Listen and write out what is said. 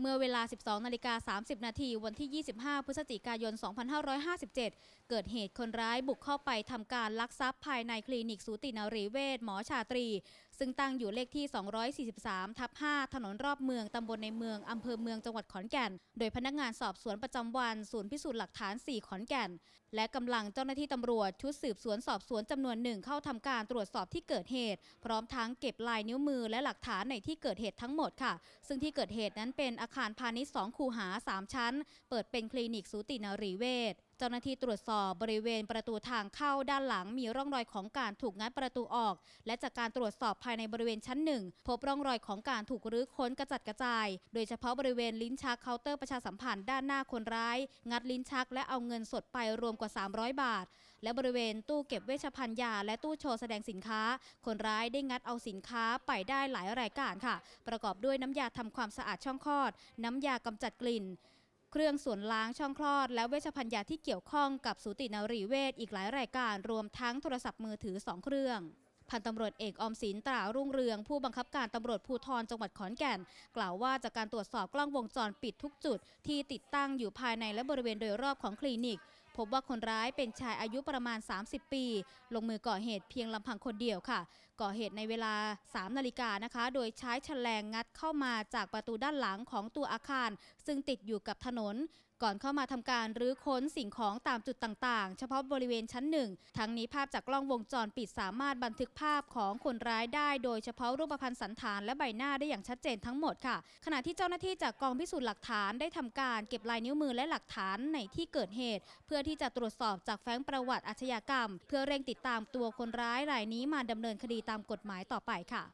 เมื่อเวลา 12 นาฬิกา 30 นาที วันที่ 25 พฤศจิกายน 2557 เกิดเหตุคนร้ายบุกเข้าไปทำการลักทรัพย์ภายในคลินิกสูตินารีเวชหมอชาตรีซึ่งตั้งอยู่เลขที่ 243ทับ5ถนนรอบเมือง ตำบลในเมือง อำเภอเมืองจังหวัดขอนแก่น โดยพนักงานสอบสวนประจำวัน ศูนย์พิสูจน์หลักฐาน 4 ขอนแก่น และกำลังเจ้าหน้าที่ตำรวจชุดสืบสวนสอบสวนจำนวนหนึ่งเข้าทำการตรวจสอบที่เกิดเหตุพร้อมทั้งเก็บลายนิ้วมือและหลักฐานในที่เกิดเหตุทั้งหมดค่ะ ซึ่งที่เกิดเหตุนั้นเป็นอาคารพาณิชย์2คูหา 3 ชั้น เปิดเป็นคลินิกสูตินารีเวชจ้าหน้าที่ตรวจสอบบริเวณประตูทางเข้าด้านหลังมีร่องรอยของการถูกงัดประตูออกและจากการตรวจสอบภายในบริเวณชั้นหนึ่งพบร่องรอยของการถูกรื้อค้นกระจัดกระจาย โดยเฉพาะบริเวณลิ้นชักเคาน์เตอร์ประชาสัมพันธ์ด้านหน้าคนร้าย งัดลิ้นชักและเอาเงินสดไปรวมกว่า 300 บาท และบริเวณตู้เก็บเวชภัณฑ์ยาและตู้โชว์แสดงสินค้า คนร้ายได้งัดเอาสินค้าไปได้หลายรายการค่ะ ประกอบด้วยน้ำยาทำความสะอาดช่องคลอด น้ำยากำจัดกลิ่นเครื่องส่วนล้างช่องคลอดและเวชภัณฑ์ยาที่เกี่ยวข้องกับสูตินารีเวชอีกหลายรายการ รวมทั้งโทรศัพท์มือถือ2เครื่อง พันตำรวจเอกอมศินตรารุ่งเรือง ผู้บังคับการตำรวจภูธรจังหวัดขอนแก่น กล่าวว่าจากการตรวจสอบกล้องวงจรปิดทุกจุด ที่ติดตั้งอยู่ภายในและบริเวณโดยรอบของคลินิกพบว่าคนร้ายเป็นชายอายุประมาณ 30 ปี ลงมือก่อเหตุเพียงลำพังคนเดียวค่ะ ก่อเหตุในเวลา 3 นาฬิกานะคะ โดยใช้ฉลงงัดเข้ามาจากประตูด้านหลังของตัวอาคาร ซึ่งติดอยู่กับถนน ก่อนเข้ามาทำการรื้อค้นสิ่งของตามจุดต่างๆ เฉพาะบริเวณชั้นหนึ่ง ทั้งนี้ภาพจากกล้องวงจรปิดสามารถบันทึกภาพของคนร้ายได้ โดยเฉพาะรูปพรรณสันฐานและใบหน้าได้อย่างชัดเจนทั้งหมดค่ะ ขณะที่เจ้าหน้าที่จากกองพิสูจน์หลักฐานได้ทำการเก็บลายนิ้วมือและหลักฐานในที่เกิดเหตุเพื่อที่จะตรวจสอบจากแฟ้งประวัติอาชญากรรม เพื่อเร่งติดตามตัวคนร้ายรายนี้มาดำเนินคดีตามกฎหมายต่อไปค่ะ